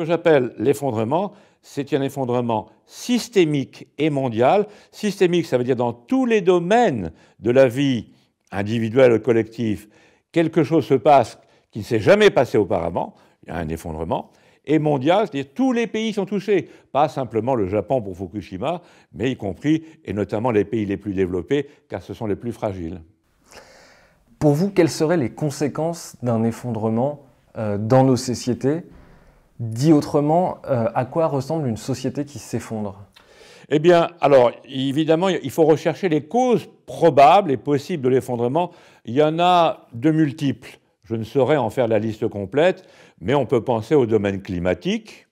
que j'appelle l'effondrement, c'est un effondrement systémique et mondial. Systémique, ça veut dire dans tous les domaines de la vie individuelle ou collective, quelque chose se passe qui ne s'est jamais passé auparavant, il y a un effondrement. Et mondial, c'est-à-dire tous les pays sont touchés, pas simplement le Japon pour Fukushima, mais y compris et notamment les pays les plus développés, car ce sont les plus fragiles. Pour vous, quelles seraient les conséquences d'un effondrement euh, dans nos sociétés Dit autrement, euh, à quoi ressemble une société qui s'effondre Eh bien, alors, évidemment, il faut rechercher les causes probables et possibles de l'effondrement. Il y en a de multiples. Je ne saurais en faire la liste complète, mais on peut penser au domaine climatique,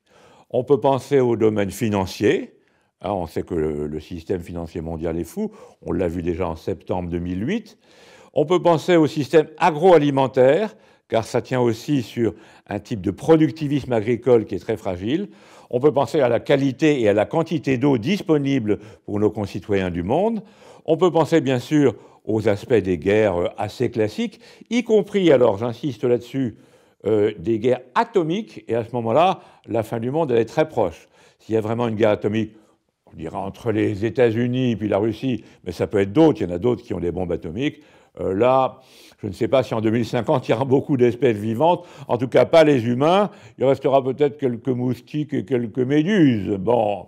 on peut penser au domaine financier. Hein, on sait que le, système financier mondial est fou, on l'a vu déjà en septembre 2008. On peut penser au système agroalimentaire, car ça tient aussi sur un type de productivisme agricole qui est très fragile. On peut penser à la qualité et à la quantité d'eau disponible pour nos concitoyens du monde. On peut penser bien sûr aux aspects des guerres euh, assez classiques, y compris, alors j'insiste là-dessus, euh, des guerres atomiques, et à ce moment-là, la fin du monde, elle est très proche. S'il y a vraiment une guerre atomique, on dira entre les États-Unis et puis la Russie, mais ça peut être d'autres, il y en a d'autres qui ont des bombes atomiques, euh, là, je ne sais pas si en 2050, il y aura beaucoup d'espèces vivantes, en tout cas pas les humains. Il restera peut-être quelques moustiques et quelques méduses. Bon.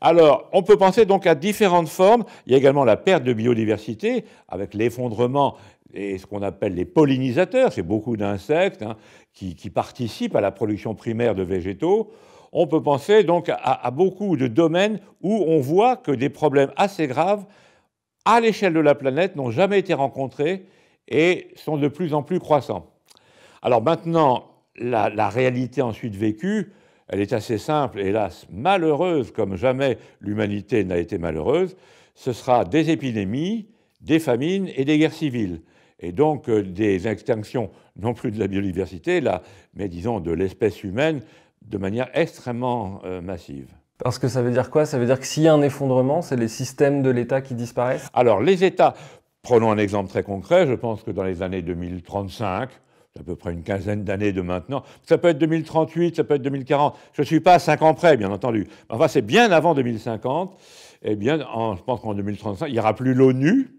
Alors, on peut penser donc à différentes formes. Il y a également la perte de biodiversité, avec l'effondrement et ce qu'on appelle les pollinisateurs, c'est beaucoup d'insectes hein, qui, participent à la production primaire de végétaux. On peut penser donc à beaucoup de domaines où on voit que des problèmes assez graves à l'échelle de la planète n'ont jamais été rencontrés et sont de plus en plus croissants. Alors maintenant, la, réalité ensuite vécue, elle est assez simple, hélas, malheureuse comme jamais l'humanité n'a été malheureuse, ce sera des épidémies, des famines et des guerres civiles et donc euh, des extinctions, non plus de la biodiversité, là, mais disons de l'espèce humaine, de manière extrêmement euh, massive. Parce que ça veut dire quoi Ça veut dire que s'il y a un effondrement, c'est les systèmes de l'État qui disparaissent Alors les États Prenons un exemple très concret, je pense que dans les années 2035, c'est à peu près une quinzaine d'années de maintenant, ça peut être 2038, ça peut être 2040, je ne suis pas à 5 ans près, bien entendu, enfin c'est bien avant 2050, eh bien je pense qu'en 2035, il n'y aura plus l'ONU,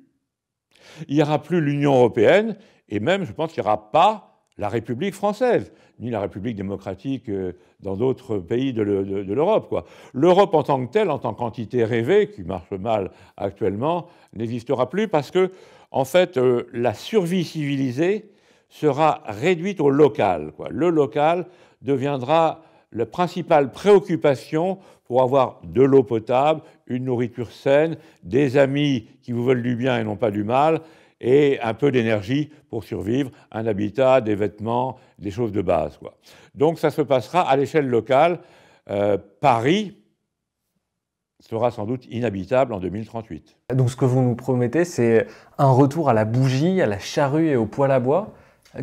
il n'y aura plus l'Union européenne, et même je pense qu'il n'y aura pas la République française, ni la République démocratique euh, dans d'autres pays de l'Europe. L'Europe en tant que telle, en tant qu'entité rêvée, qui marche mal actuellement, n'existera plus parce que, en fait, euh, la survie civilisée sera réduite au local. Le local deviendra la principale préoccupation pour avoir de l'eau potable, une nourriture saine, des amis qui vous veulent du bien et non pas du mal, et un peu d'énergie pour survivre, un habitat, des vêtements, des choses de base. Quoi. Donc ça se passera à l'échelle locale. Euh, Paris sera sans doute inhabitable en 2038. Donc ce que vous nous promettez, c'est un retour à la bougie, à la charrue et au poêle à bois.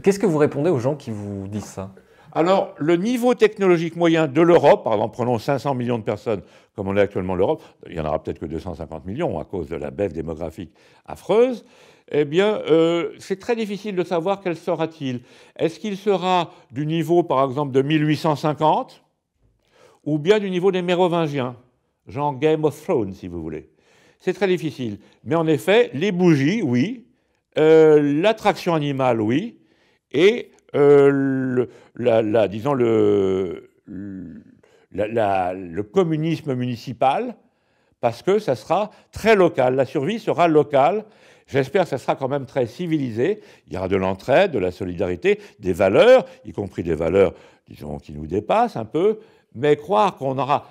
Qu'est-ce que vous répondez aux gens qui vous disent ça alors, le niveau technologique moyen de l'Europe, prenons 500 millions de personnes comme on est actuellement l'Europe, il y en aura peut-être que 250 millions à cause de la baisse démographique affreuse, eh bien, euh, c'est très difficile de savoir quel sera-t-il. Est-ce qu'il sera du niveau, par exemple, de 1850 ou bien du niveau des Mérovingiens, genre Game of Thrones, si vous voulez C'est très difficile. Mais en effet, les bougies, oui, euh, l'attraction animale, oui, et euh, disons le communisme municipal, parce que ça sera très local. La survie sera locale. J'espère que ça sera quand même très civilisé. Il y aura de l'entraide, de la solidarité, des valeurs, y compris des valeurs, disons, qui nous dépassent un peu. Mais croire qu'on aura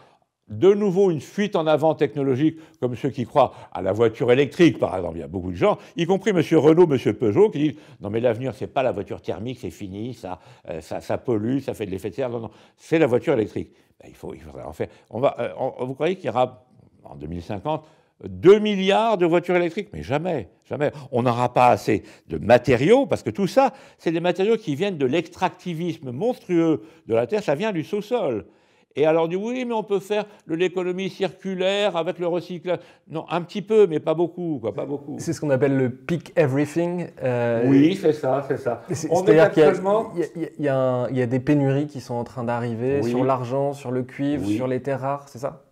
de nouveau une fuite en avant technologique, comme ceux qui croient à la voiture électrique, par exemple. Il y a beaucoup de gens, y compris M. Renault, M. Peugeot, qui disent Non, mais l'avenir, c'est pas la voiture thermique, c'est fini, ça, euh, ça, ça, pollue, ça fait de l'effet de serre. Non, non, c'est la voiture électrique. Ben, il, faut, il faudrait en faire. On va, euh, vous croyez qu'il y aura, en 2050, 2 milliards de voitures électriques, mais jamais, jamais. On n'aura pas assez de matériaux, parce que tout ça, c'est des matériaux qui viennent de l'extractivisme monstrueux de la Terre, ça vient du sous-sol. Et alors on dit oui, mais on peut faire de l'économie circulaire avec le recyclage. Non, un petit peu, mais pas beaucoup, quoi, pas beaucoup. C'est ce qu'on appelle le pick everything. Euh, oui, c'est ça, c'est ça. C'est-à-dire qu'il y, a des pénuries qui sont en train d'arriver sur l'argent, sur le cuivre, sur les terres rares, c'est ça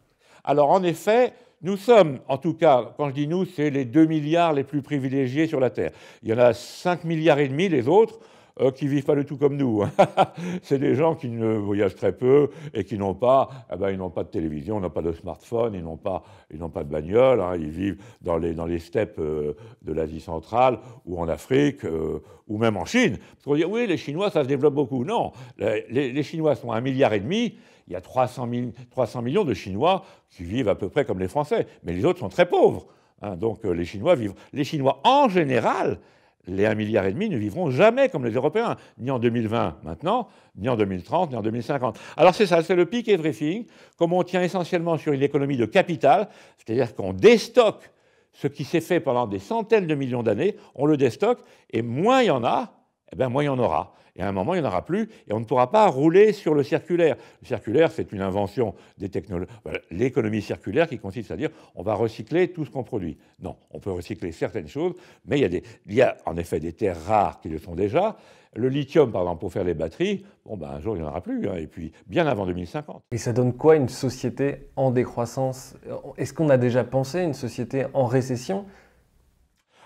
Alors en effet, nous sommes, en tout cas, quand je dis nous, c'est les 2 milliards les plus privilégiés sur la Terre. Il y en a 5 milliards et demi, les autres, qui euh, qui vivent pas du tout comme nous. c'est des gens qui ne voyagent très peu et qui n'ont pas, eh ben, ils n'ont pas de télévision, ils n'ont pas de smartphone, ils n'ont pas, ils n'ont pas de bagnole. Hein. ils vivent dans les dans les steppes euh, de l'Asie centrale ou en Afrique euh, ou même en Chine. Parce qu'on dit oui, les Chinois ça se développe beaucoup. Non, les, les Chinois sont 1 milliard et demi il y a 300, millions de Chinois qui vivent à peu près comme les Français, mais les autres sont très pauvres. Hein, donc euh, les Chinois vivent. Les Chinois, en général, les 1,5 milliard et demi ne vivront jamais comme les Européens, ni en 2020 maintenant, ni en 2030, ni en 2050. Alors c'est ça, c'est le peak everything, comme on tient essentiellement sur une économie de capital, c'est-à-dire qu'on déstocke ce qui s'est fait pendant des centaines de millions d'années, on le déstocke, et moins il y en a, eh bien, moins il y en aura. Et à un moment, il n'y en aura plus, et on ne pourra pas rouler sur le circulaire. Le circulaire, c'est une invention des technologies, l'économie circulaire qui consiste à dire on va recycler tout ce qu'on produit. Non, on peut recycler certaines choses, mais il y, a des... en effet des terres rares qui le sont déjà. Le lithium, par exemple, pour faire les batteries, bon, ben, un jour, il n'y en aura plus, hein, et puis bien avant 2050. Et ça donne quoi une société en décroissance Est-ce qu'on a déjà pensé une société en récession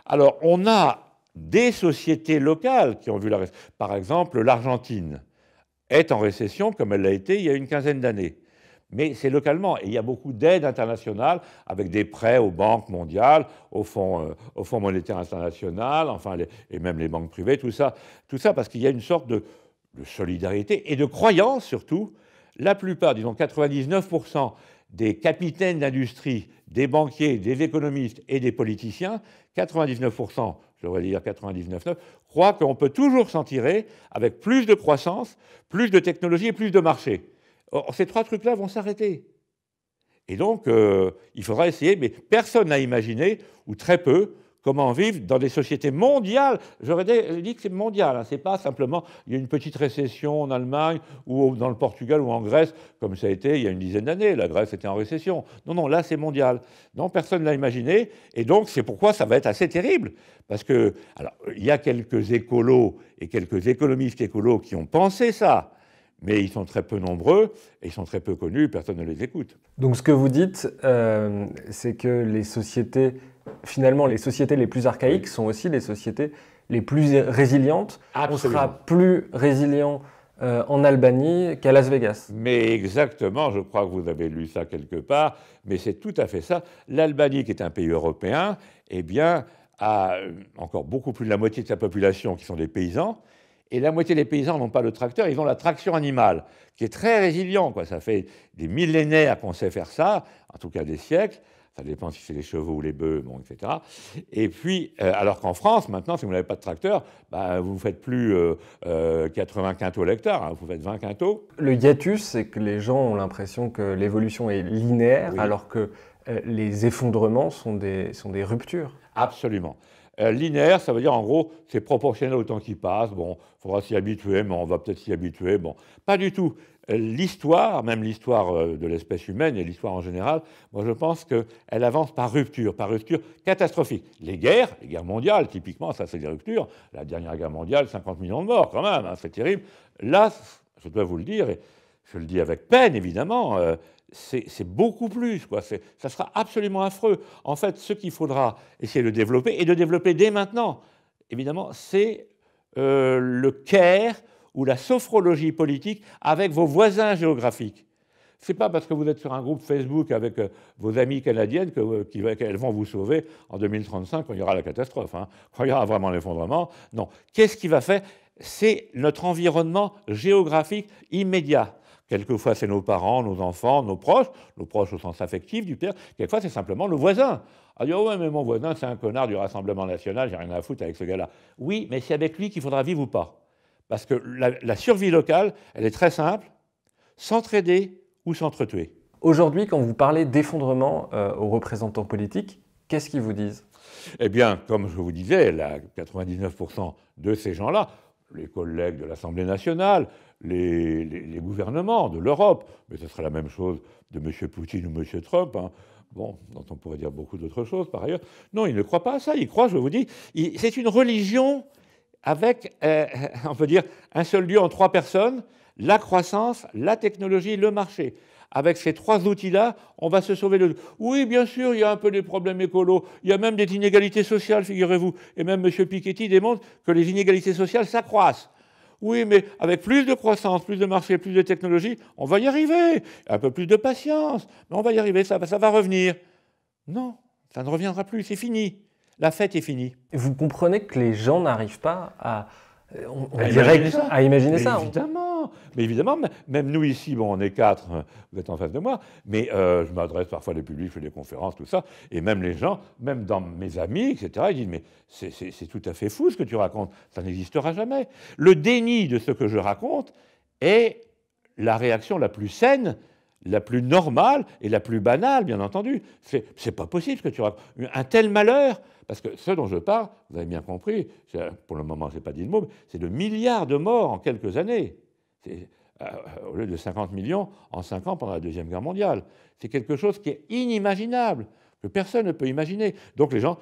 Alors, on a des sociétés locales qui ont vu la récession. Par exemple, l'Argentine est en récession comme elle l'a été il y a une quinzaine d'années. Mais c'est localement. Et il y a beaucoup d'aides internationales avec des prêts aux banques mondiales, au Fonds, euh, au Fonds monétaire international, enfin, et même les banques privées, tout ça. Tout ça parce qu'il y a une sorte de, de solidarité et de croyance surtout. La plupart, disons 99 des capitaines d'industrie, des banquiers, des économistes et des politiciens, 99%, je devrais dire 99,9%, croient qu'on peut toujours s'en tirer avec plus de croissance, plus de technologie et plus de marché. Or, ces trois trucs-là vont s'arrêter. Et donc, euh, il faudra essayer, mais personne n'a imaginé, ou très peu, comment vivre dans des sociétés mondiales. J'aurais dit que c'est mondial, Ce hein. c'est pas simplement il y a une petite récession en Allemagne ou dans le Portugal ou en Grèce, comme ça a été il y a une dizaine d'années. La Grèce était en récession. Non, non, là c'est mondial. Non, personne ne l'a imaginé. Et donc c'est pourquoi ça va être assez terrible. Parce que, alors, il y a quelques écolos et quelques économistes écolos qui ont pensé ça mais ils sont très peu nombreux et ils sont très peu connus, personne ne les écoute. Donc ce que vous dites, euh, c'est que les sociétés finalement, les sociétés les plus archaïques sont aussi les sociétés les plus résilientes. On sera plus résilient euh, en Albanie qu'à Las Vegas. Mais exactement, je crois que vous avez lu ça quelque part, mais c'est tout à fait ça. L'Albanie, qui est un pays européen, eh bien, a euh, encore beaucoup plus de la moitié de sa population qui sont des paysans. Et la moitié des paysans n'ont pas le tracteur, ils ont la traction animale, qui est très résilient. Ça fait des millénaires qu'on sait faire ça, en tout cas des siècles. Ça dépend si c'est les chevaux ou les bœufs, bon, etc. Et puis, euh, alors qu'en France, maintenant, si vous n'avez pas de tracteur, bah, vous ne faites plus 80 euh, euh, quintaux l'hectare, hein. vous faites 20 quintaux. Le hiatus, c'est que les gens ont l'impression que l'évolution est linéaire, alors que les effondrements sont des, sont des ruptures. Absolument. linéaire, ça veut dire en gros, c'est proportionnel au temps qui passe. Bon, il faudra s'y habituer, mais on va peut-être s'y habituer. Bon, pas du tout l'histoire, même l'histoire euh, de l'espèce humaine et l'histoire en général, moi je pense qu'elle avance par rupture, par rupture catastrophique. Les guerres, les guerres mondiales, typiquement, ça c'est des ruptures. La dernière guerre mondiale, 50 millions de morts quand même, hein, c'est terrible. Là, je dois vous le dire, et je le dis avec peine évidemment, euh, c'est beaucoup plus, quoi. Ça sera absolument affreux. En fait, ce qu'il faudra essayer de développer, et de développer dès maintenant, évidemment, c'est euh, le care ou la sophrologie politique avec vos voisins géographiques. Ce n'est pas parce que vous êtes sur un groupe Facebook avec euh, vos amies canadiennes euh, qu'elles vont vous sauver en 2035 quand il y aura la catastrophe, hein, quand il y aura vraiment l'effondrement. Non. Qu'est-ce qui va faire C'est notre environnement géographique immédiat. Quelquefois, c'est nos parents, nos enfants, nos proches, nos proches au sens affectif du père. Quelquefois, c'est simplement le voisin. Ah, dire, ouais, mais mon voisin, c'est un connard du Rassemblement national, j'ai rien à foutre avec ce gars-là. Oui, mais c'est avec lui qu'il faudra vivre ou pas. Parce que la, survie locale, elle est très simple, s'entraider ou s'entretuer. Aujourd'hui, quand vous parlez d'effondrement euh, aux représentants politiques, qu'est-ce qu'ils vous disent Eh bien, comme je vous disais, là, 99% de ces gens-là, les collègues de l'Assemblée nationale, les, gouvernements de l'Europe, mais ce serait la même chose de M. Poutine ou M. Trump, hein. bon, dont on pourrait dire beaucoup d'autres choses par ailleurs, non, ils ne croient pas à ça, ils croient, je vous dis, c'est une religion avec, euh, on peut dire, un seul lieu en trois personnes, la croissance, la technologie, le marché. Avec ces trois outils-là, on va se sauver le. Oui, bien sûr, il y a un peu des problèmes écolos, il y a même des inégalités sociales, figurez-vous. Et même M. Piketty démontre que les inégalités sociales s'accroissent. Oui, mais avec plus de croissance, plus de marché, plus de technologie, on va y arriver. Un peu plus de patience, mais on va y arriver, ça, ça va revenir. Non, ça ne reviendra plus, c'est fini la fête est finie. Vous comprenez que les gens n'arrivent pas à, euh, imaginer ça. mais évidemment, mais évidemment, même nous ici, bon, on est quatre, euh, vous êtes en face de moi, mais euh, je m'adresse parfois à des publics, je fais des conférences, tout ça, et même les gens, même dans mes amis, etc., ils disent Mais c'est tout à fait fou ce que tu racontes, ça n'existera jamais. Le déni de ce que je raconte est la réaction la plus saine la plus normale et la plus banale, bien entendu. C'est pas possible que tu racontes. Un tel malheur, parce que ce dont je parle, vous avez bien compris, pour le moment, je n'ai pas dit le mot, c'est de milliards de morts en quelques années. Euh, au lieu de 50 millions en 5 ans pendant la Deuxième Guerre mondiale. C'est quelque chose qui est inimaginable, que personne ne peut imaginer. Donc les gens,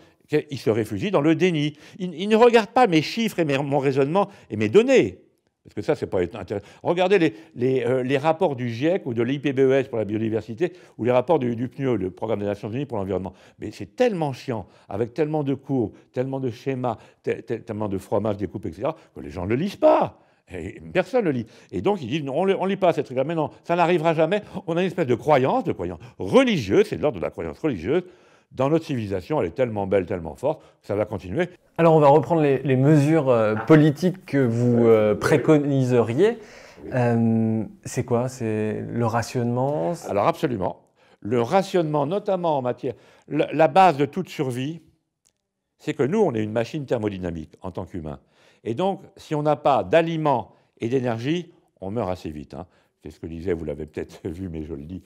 ils se réfugient dans le déni. Ils, ne regardent pas mes chiffres et mes, mon raisonnement et mes données. Parce que ça, c'est pas intéressant. Regardez euh, les, rapports du GIEC ou de l'IPBES pour la biodiversité ou les rapports du, du PNUE, le Programme des Nations Unies pour l'environnement. Mais c'est tellement chiant, avec tellement de courbes, tellement de schémas, tellement de fromages, découpes, etc., que les gens ne le lisent pas. Et personne ne le lit. Et donc, ils disent, non, on ne lit pas ces trucs Mais non, ça n'arrivera jamais. On a une espèce de croyance, de croyance religieuse, c'est l'ordre de la croyance religieuse, dans notre civilisation, elle est tellement belle, tellement forte, ça va continuer. Alors on va reprendre les, mesures euh, politiques que vous euh, préconiseriez. Euh, c'est quoi C'est le rationnement Alors absolument. Le rationnement, notamment en matière... la base de toute survie, c'est que nous, on est une machine thermodynamique en tant qu'humain. Et donc, si on n'a pas d'aliments et d'énergie, on meurt assez vite. Hein. C'est ce que disait, vous l'avez peut-être vu, mais je le dis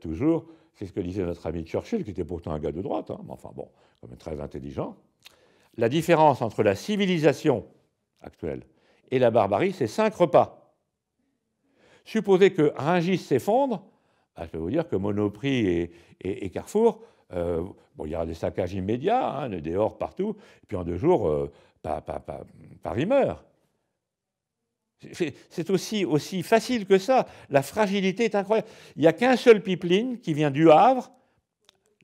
toujours, c'est ce que disait notre ami Churchill, qui était pourtant un gars de droite, hein, mais enfin bon, quand même très intelligent, la différence entre la civilisation actuelle et la barbarie, c'est cinq repas. Supposez que Ringis s'effondre, ah, je peux vous dire que Monoprix et, Carrefour, euh, bon, il y aura des saccages immédiats, hein, des dehors partout, et puis en deux jours, euh, pas, Paris meurt. C'est aussi, aussi facile que ça. La fragilité est incroyable. Il n'y a qu'un seul pipeline qui vient du Havre,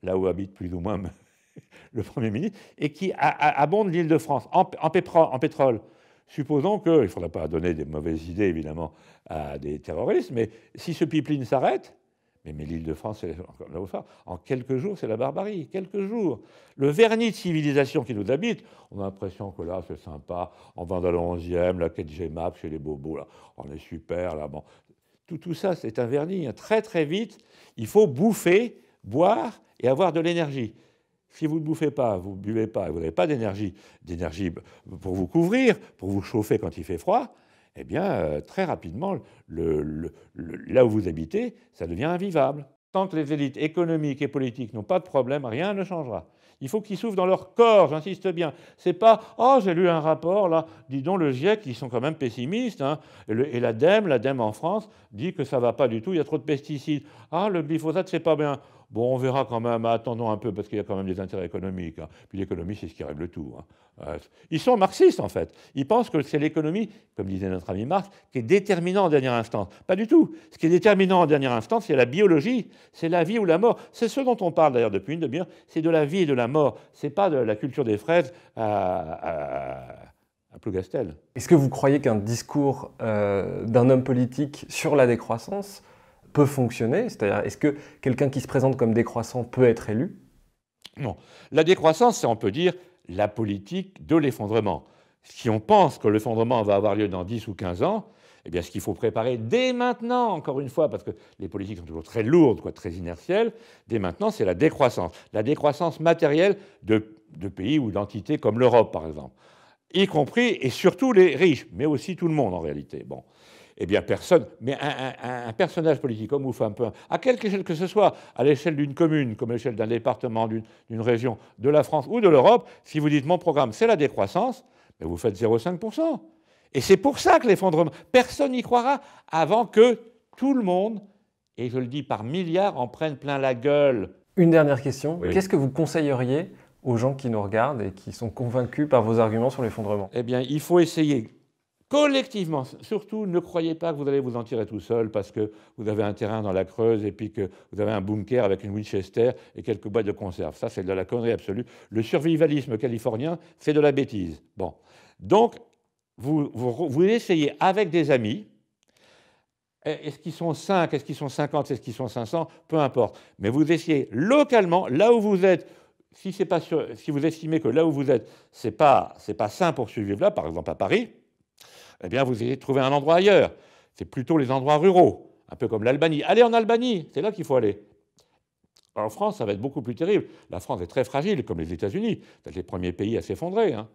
là où habite plus ou moins le Premier ministre, et qui abonde l'île de France en, pétrole, Supposons qu'il ne faudra pas donner des mauvaises idées évidemment à des terroristes, mais si ce pipeline s'arrête, mais, l'Île-de-France, c'est là En quelques jours, c'est la barbarie. Quelques jours. Le vernis de civilisation qui nous habite, on a l'impression que là, c'est sympa. En vend 11e, la quête map chez les Bobos, là, on est super, là. Bon. Tout, tout ça, c'est un vernis. Hein. Très, très vite, il faut bouffer, boire et avoir de l'énergie. Si vous ne bouffez pas, vous ne buvez pas, et vous n'avez pas d'énergie, d'énergie pour vous couvrir, pour vous chauffer quand il fait froid, eh bien, euh, très rapidement, là où vous habitez, ça devient invivable. Tant que les élites économiques et politiques n'ont pas de problème, rien ne changera. Il faut qu'ils souffrent dans leur corps, j'insiste bien. C'est pas oh j'ai lu un rapport là, dis donc le GIEC ils sont quand même pessimistes. Hein. Et l'ADEME, l'ADEME en France dit que ça va pas du tout, il y a trop de pesticides. Ah le glyphosate c'est pas bien. Bon, on verra quand même, attendons un peu, parce qu'il y a quand même des intérêts économiques. Hein. Puis l'économie, c'est ce qui règle tout. Hein. Euh, ils sont marxistes, en fait. Ils pensent que c'est l'économie, comme disait notre ami Marx, qui est déterminant en dernière instance. Pas du tout. Ce qui est déterminant en dernière instance, c'est la biologie, c'est la vie ou la mort. C'est ce dont on parle d'ailleurs depuis une demi-heure, c'est de la vie et de la mort. C'est pas de la culture des fraises à, Plougastel. Est-ce que vous croyez qu'un discours euh, d'un homme politique sur la décroissance peut fonctionner C'est-à-dire, est-ce que quelqu'un qui se présente comme décroissant peut être élu Non. La décroissance, c'est, on peut dire, la politique de l'effondrement. Si on pense que l'effondrement va avoir lieu dans 10 ou 15 ans, eh bien, ce qu'il faut préparer dès maintenant, encore une fois, parce que les politiques sont toujours très lourdes, quoi, très inertielles, dès maintenant, c'est la décroissance. La décroissance matérielle de, de pays ou d'entités comme l'Europe, par exemple. Y compris et surtout les riches, mais aussi tout le monde en réalité. Bon eh bien personne, mais un, personnage politique, homme ou femme, peu, à quelque échelle que ce soit, à l'échelle d'une commune, comme l'échelle d'un département, d'une région, de la France ou de l'Europe, si vous dites mon programme c'est la décroissance, mais vous faites 0,5%. Et c'est pour ça que l'effondrement, personne n'y croira avant que tout le monde, et je le dis par milliards, en prenne plein la gueule. Une dernière question, qu'est-ce que vous conseilleriez aux gens qui nous regardent et qui sont convaincus par vos arguments sur l'effondrement Eh bien, il faut essayer collectivement. Surtout, ne croyez pas que vous allez vous en tirer tout seul parce que vous avez un terrain dans la Creuse et puis que vous avez un bunker avec une Winchester et quelques boîtes de conserve. Ça, c'est de la connerie absolue. Le survivalisme californien, fait de la bêtise. Bon. Donc, vous, vous, essayez avec des amis. E, est-ce qu'ils sont 5, est-ce qu'ils sont 50, est-ce qu'ils sont 500, peu importe. Mais vous essayez localement, là où vous êtes, si, pas si vous estimez que là où vous êtes, ce n'est c'est pas sain pour survivre là, par exemple à Paris, eh bien, vous allez trouver un endroit ailleurs. C'est plutôt les endroits ruraux, un peu comme l'Albanie. Allez en Albanie, c'est là qu'il faut aller. En France, ça va être beaucoup plus terrible. La France est très fragile, comme les États-Unis. C'est les premiers pays à s'effondrer. Hein.